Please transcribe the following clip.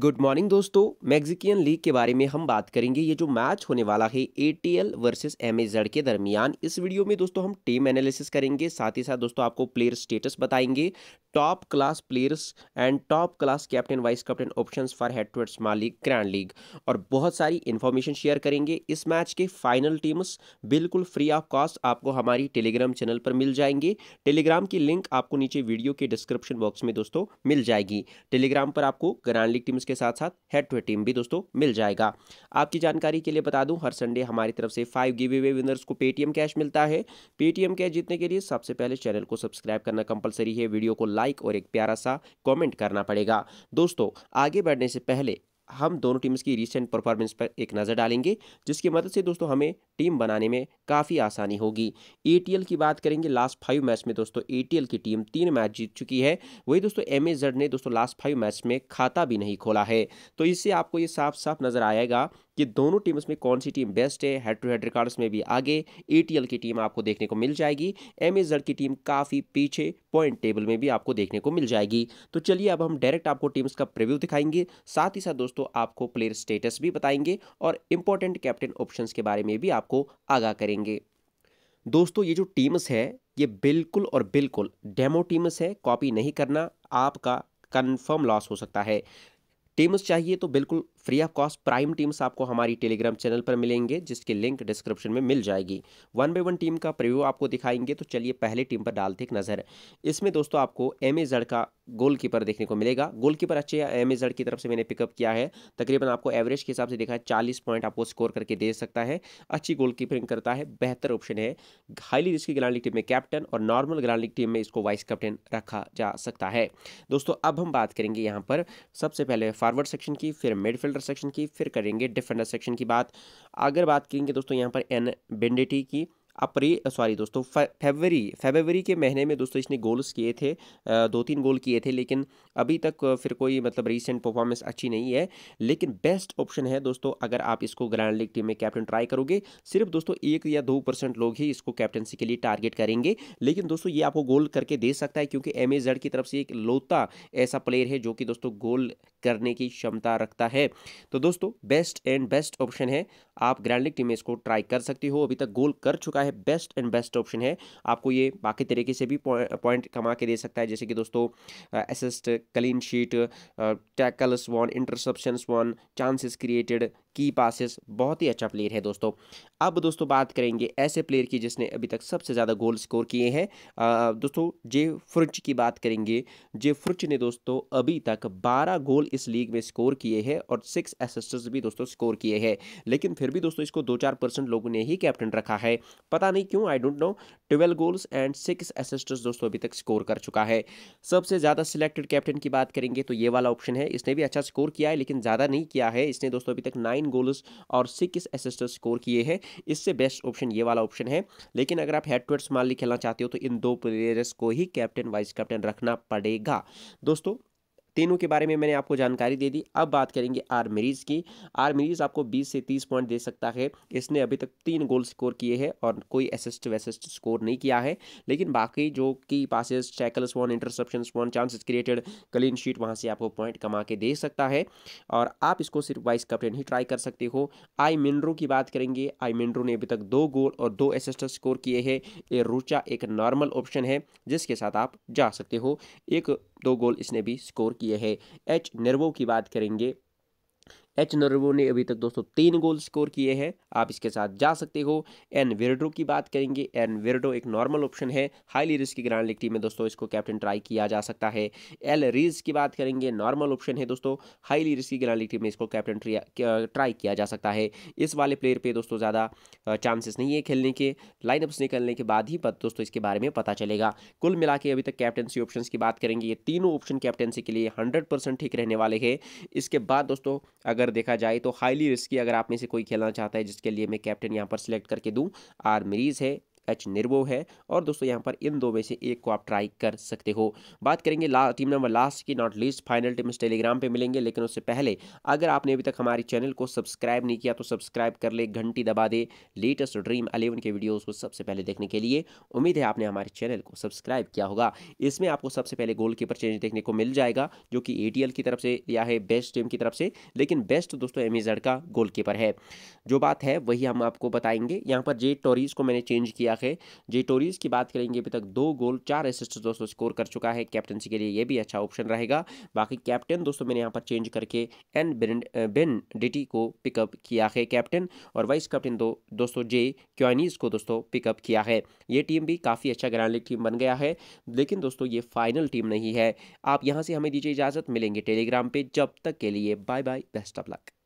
good morning दोस्तों मैक्सिकियन league के बारे में हम बात करेंगे ये जो मैच होने वाला है A T L versus M K दरमियान इस वीडियो में दोस्तों हम टीम एनालिसिस करेंगे साथ ही साथ दोस्तों आपको प्लेयर स्टेटस बताएंगे top class players and top class captain vice captain option for head to small league grand league और बहुत सारी इन्फॉर्मेशन शेयर करेंगे इस मैच के फाइनल टीम्स बिल्कुल फ्री ऑफ कॉस्ट आपको हमारी टेलीग्राम चैनल पर मिल जाएंगे टेलीग्राम की लिंक आपको नीचे वीडियो के डिस्क्रिप्शन बॉक्स में दोस्तों मिल जाएगी टेलीग्राम पर आपको ग्रैंड लीग टीम्स उसके साथ साथ हेड टू टीम भी दोस्तों मिल जाएगा आपकी जानकारी के लिए बता दूं हर संडे हमारी तरफ से फाइव गिव अवे विनर्स को पेटीएम कैश मिलता है पेटीएम कैश जीतने के लिए सबसे पहले चैनल को सब्सक्राइब करना कंपलसरी है वीडियो को लाइक और एक प्यारा सा कॉमेंट करना पड़ेगा दोस्तों आगे बढ़ने से पहले हम दोनों टीम्स की रिसेंट परफॉर्मेंस पर एक नज़र डालेंगे जिसकी मदद से दोस्तों हमें टीम बनाने में काफ़ी आसानी होगी ए की बात करेंगे लास्ट फाइव मैच में दोस्तों ए की टीम तीन मैच जीत चुकी है वही दोस्तों एम ने दोस्तों लास्ट फाइव मैच में खाता भी नहीं खोला है तो इससे आपको ये साफ साफ नज़र आएगा कि दोनों टीम्स में कौन सी टीम बेस्ट है हेड टू हेड रिकॉर्ड्स में भी आगे ए की टीम आपको देखने को मिल जाएगी एम की टीम काफ़ी पीछे पॉइंट टेबल में भी आपको देखने को मिल जाएगी तो चलिए अब हम डायरेक्ट आपको टीम्स का प्रिव्यू दिखाएंगे साथ ही साथ दोस्तों आपको प्लेयर स्टेटस भी बताएंगे और इम्पोर्टेंट कैप्टन ऑप्शन के बारे में भी आपको आगाह करेंगे दोस्तों ये जो टीम्स है ये बिल्कुल और बिल्कुल डेमो टीम्स है कॉपी नहीं करना आपका कन्फर्म लॉस हो सकता है टीम्स चाहिए तो बिल्कुल free of cost prime teams आपको हमारी टेलीग्राम चैनल पर मिलेंगे जिसकी लिंक डिस्क्रिप्शन में मिल जाएगी वन बाई वन टीम का प्रिव्यू आपको दिखाएंगे तो चलिए पहले टीम पर डालते एक नज़र इसमें दोस्तों आपको एम ए जड़ का गोलकीपर देखने को मिलेगा गोलकीपर अच्छे एम ए जड़ की तरफ से मैंने पिकअप किया है तकरीबन आपको एवरेज के हिसाब से देखा है चालीस पॉइंट आपको स्कोर करके दे सकता है अच्छी गोलकीपरिंग करता है बेहतर ऑप्शन है highly risky grand league team में कैप्टन और नॉर्मल ग्रांड लीग टीम में इसको वाइस कैप्टन रखा जा सकता है दोस्तों अब हम बात करेंगे यहाँ पर सबसे पहले फॉरवर्ड सेक्शन की फिर मिडफील्ड अंडर सेक्शन की फिर करेंगे डिफ अंडर सेक्शन की बात अगर बात करेंगे दोस्तों यहाँ पर एन बेंडिटी की अप्रैल सॉरी दोस्तों फेबरी फेबरी के महीने में दोस्तों इसने गोल्स किए थे दो तीन गोल किए थे लेकिन अभी तक फिर कोई मतलब रिसेंट परफॉर्मेंस अच्छी नहीं है लेकिन बेस्ट ऑप्शन है दोस्तों अगर आप इसको ग्रैंड लीग टीम में कैप्टन ट्राई करोगे सिर्फ दोस्तों एक या दो परसेंट लोग ही इसको कैप्टनसी के लिए टारगेट करेंगे लेकिन दोस्तों ये आपको गोल करके दे सकता है क्योंकि एम की तरफ से एक लोता ऐसा प्लेयर है जो कि दोस्तों गोल करने की क्षमता रखता है तो दोस्तों बेस्ट एंड बेस्ट ऑप्शन है आप ग्रैंड लीग टीम में इसको ट्राई कर सकते हो अभी तक गोल कर चुका है है बेस्ट एंड बेस्ट ऑप्शन है आपको ये बाकी तरीके से भी पॉइंट कमा के दे सकता है जैसे कि दोस्तों assist clean sheet tackles one interceptions one chances created की पासिस बहुत ही अच्छा प्लेयर है दोस्तों अब दोस्तों बात करेंगे ऐसे प्लेयर की जिसने अभी तक सबसे ज़्यादा गोल स्कोर किए हैं दोस्तों जे फ्रुच की बात करेंगे जे फ्रुच ने दोस्तों अभी तक बारह गोल इस लीग में स्कोर किए हैं और सिक्स असिस्टेंस भी दोस्तों स्कोर किए हैं लेकिन फिर भी दोस्तों इसको दो चार परसेंट लोगों ने ही कैप्टन रखा है पता नहीं क्यों I don't know twelve goals and six assistance दोस्तों अभी तक स्कोर कर चुका है सबसे ज़्यादा सिलेक्टेड कैप्टन की बात करेंगे तो ये वाला ऑप्शन है इसने भी अच्छा स्कोर किया है लेकिन ज़्यादा नहीं किया है इसने दोस्तों अभी तक नाइन गोल्स और सिक्स असिस्टेंस स्कोर किए हैं इससे बेस्ट ऑप्शन ये वाला ऑप्शन है लेकिन अगर आप हेड टू हेड स्मार्ली खेलना चाहते हो तो इन दो प्लेयर्स को ही कैप्टन वाइस कैप्टन रखना पड़ेगा दोस्तों तीनों के बारे में मैंने आपको जानकारी दे दी अब बात करेंगे आर मरीज की आर मरीज आपको बीस से तीस पॉइंट दे सकता है इसने अभी तक तीन गोल स्कोर किए हैं और कोई असिस्ट वैसिस्ट स्कोर नहीं किया है लेकिन बाकी जो कि passes tackle one interception one chances created clean sheet वहाँ से आपको पॉइंट कमा के दे सकता है और आप इसको सिर्फ वाइस कैप्टन ही ट्राई कर सकते हो आई मिनरू की बात करेंगे आई मिनरू ने अभी तक दो गोल और दो असिस्ट स्कोर किए हैं ये रुचा एक नॉर्मल ऑप्शन है जिसके साथ आप जा सकते हो एक दो गोल इसने भी स्कोर किए हैं एच नर्वो की बात करेंगे एच नरवो ने अभी तक दोस्तों तीन गोल स्कोर किए हैं आप इसके साथ जा सकते हो एन वेरडो की बात करेंगे एन वेरडो एक नॉर्मल ऑप्शन है हाईली रिस्क की ग्रांड लीग टीम में दोस्तों इसको कैप्टन ट्राई किया जा सकता है एल रीज की बात करेंगे नॉर्मल ऑप्शन है दोस्तों हाईली रिस्क की ग्रांड लीग टीम में इसको कैप्टन ट्राई किया जा सकता है इस वाले प्लेयर पर दोस्तों ज़्यादा चांसेस नहीं है खेलने के लाइनअप्स निकलने के बाद ही दोस्तों इसके बारे में पता चलेगा कुल मिला के अभी तक कैप्टनसी ऑप्शन की बात करेंगे ये तीनों ऑप्शन कैप्टनसी के लिए हंड्रेड ठीक रहने वाले हैं इसके बाद दोस्तों अगर अगर देखा जाए तो हाईली रिस्की अगर आप में से कोई खेलना चाहता है जिसके लिए मैं कैप्टन यहाँ पर सिलेक्ट करके दूँ आर मरीज है एच निर्वो है और दोस्तों यहाँ पर इन दो में से एक को आप ट्राई कर सकते हो बात करेंगे ला, टीम नंबर लास्ट की not least final team Telegram पर मिलेंगे लेकिन उससे पहले अगर आपने अभी तक हमारे चैनल को सब्सक्राइब नहीं किया तो सब्सक्राइब कर ले घंटी दबा दे लेटेस्ट ड्रीम अलेवन के वीडियोज़ को सबसे पहले देखने के लिए उम्मीद है आपने हमारे चैनल को सब्सक्राइब किया होगा इसमें आपको सबसे पहले गोल कीपर चेंज देखने को मिल जाएगा जो कि ए की तरफ से या है बेस्ट टीम की तरफ से लेकिन बेस्ट दोस्तों एम का गोल है जो बात है वही हम आपको बताएंगे यहाँ पर जे टोरीज को मैंने चेंज किया लायक है जे टोरीज की बात करेंगे अभी तक दो गोल चार असिस्ट दोस्तों स्कोर कर चुका है कैप्टनसी के लिए यह भी अच्छा ऑप्शन रहेगा बाकी कैप्टन दोस्तों मैंने यहाँ पर चेंज करके एन बेन डिटी को पिकअप किया है कैप्टन और वाइस कैप्टन दो दोस्तों जे क्योनीस को दोस्तों पिकअप किया है ये टीम भी काफ़ी अच्छा ग्रैंड लीग टीम बन गया है लेकिन दोस्तों ये फाइनल टीम नहीं है आप यहाँ से हमें दीजिए इजाज़त मिलेंगे टेलीग्राम पर जब तक के लिए bye bye best of luck